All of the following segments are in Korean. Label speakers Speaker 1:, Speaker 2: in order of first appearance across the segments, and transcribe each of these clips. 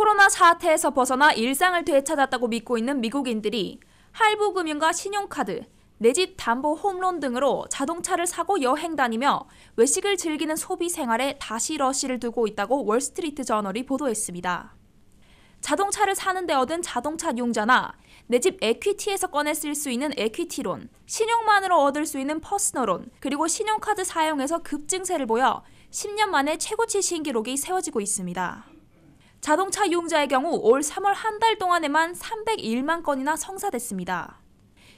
Speaker 1: 코로나 사태에서 벗어나 일상을 되찾았다고 믿고 있는 미국인들이 할부금융과 신용카드, 내 집 담보 홈론 등으로 자동차를 사고 여행 다니며 외식을 즐기는 소비 생활에 다시 러시를 두고 있다고 월스트리트 저널이 보도했습니다. 자동차를 사는데 얻은 자동차 용자나 내집 에퀴티에서 꺼내 쓸 수 있는 에퀴티론, 신용만으로 얻을 수 있는 퍼스널론, 그리고 신용카드 사용에서 급증세를 보여 10년 만에 최고치 신기록이 세워지고 있습니다. 자동차 이용자의 경우 올 3월 한 달 동안에만 301만 건이나 성사됐습니다.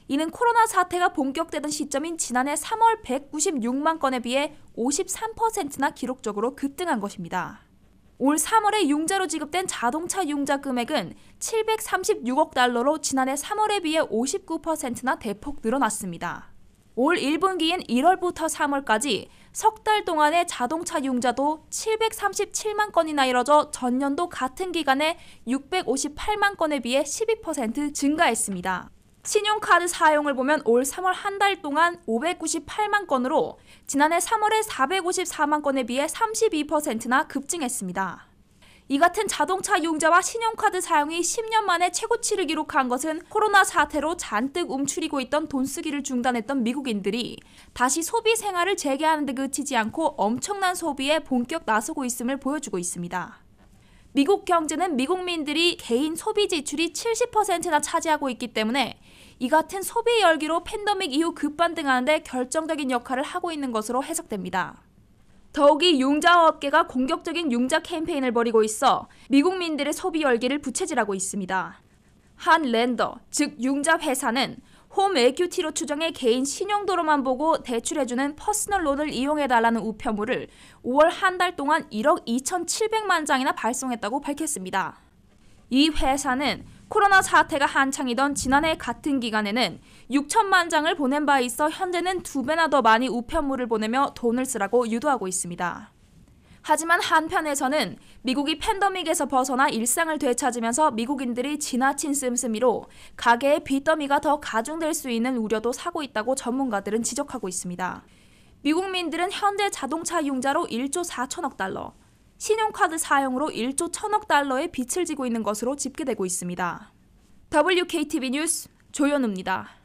Speaker 1: 이는 코로나 사태가 본격되던 시점인 지난해 3월 196만 건에 비해 53%나 기록적으로 급등한 것입니다. 올 3월에 융자로 지급된 자동차 융자 금액은 736억 달러로 지난해 3월에 비해 59%나 대폭 늘어났습니다. 올 1분기인 1월부터 3월까지 석달 동안의 자동차 이용자도 737만 건이나 이뤄져 전년도 같은 기간에 658만 건에 비해 12% 증가했습니다. 신용카드 사용을 보면 올 3월 한 달 동안 598만 건으로 지난해 3월에 454만 건에 비해 32%나 급증했습니다. 이 같은 자동차 이용자와 신용카드 사용이 10년 만에 최고치를 기록한 것은 코로나 사태로 잔뜩 움츠리고 있던 돈 쓰기를 중단했던 미국인들이 다시 소비 생활을 재개하는 데 그치지 않고 엄청난 소비에 본격 나서고 있음을 보여주고 있습니다. 미국 경제는 미국민들이 개인 소비 지출이 70%나 차지하고 있기 때문에 이 같은 소비 열기로 팬데믹 이후 급반등하는데 결정적인 역할을 하고 있는 것으로 해석됩니다. 더욱이 융자업계가 공격적인 융자 캠페인을 벌이고 있어 미국민들의 소비 열기를 부채질하고 있습니다. 한 랜더, 즉 융자 회사는 홈 에큐티로 추정해 개인 신용도로만 보고 대출해주는 퍼스널 론을 이용해달라는 우편물을 5월 한 달 동안 1억 2,700만 장이나 발송했다고 밝혔습니다. 이 회사는 코로나 사태가 한창이던 지난해 같은 기간에는 6천만 장을 보낸 바 있어 현재는 두 배나 더 많이 우편물을 보내며 돈을 쓰라고 유도하고 있습니다. 하지만 한편에서는 미국이 팬더믹에서 벗어나 일상을 되찾으면서 미국인들이 지나친 씀씀이로 가계의 빚더미가 더 가중될 수 있는 우려도 사고 있다고 전문가들은 지적하고 있습니다. 미국민들은 현대 자동차 융자로 1조 4천억 달러, 신용카드 사용으로 1조 1000억 달러의 빚을 지고 있는 것으로 집계되고 있습니다. WKTV 뉴스 조현우입니다.